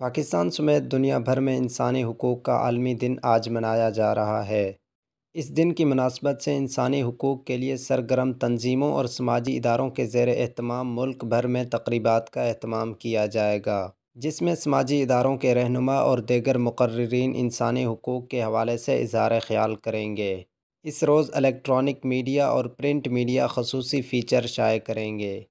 पाकिस्तान समेत दुनिया भर में इंसानी हकूक़ का आलमी दिन आज मनाया जा रहा है इस दिन की मुनासबत से इंसानी हकूक़ के लिए सरगर्म तंजीमों और समाजी इदारों के जेर अहतमाम मुल्क भर में तकरीबा का अहतमाम किया जाएगा जिसमें समाजी इदारों के रहनुमा और दीगर मुकर्रीन इंसानी हकूक़ के हवाले से इजहार ख्याल करेंगे इस रोज़ इलेक्ट्रॉनिक मीडिया और प्रिंट मीडिया खसूसी फ़ीचर शाये करेंगे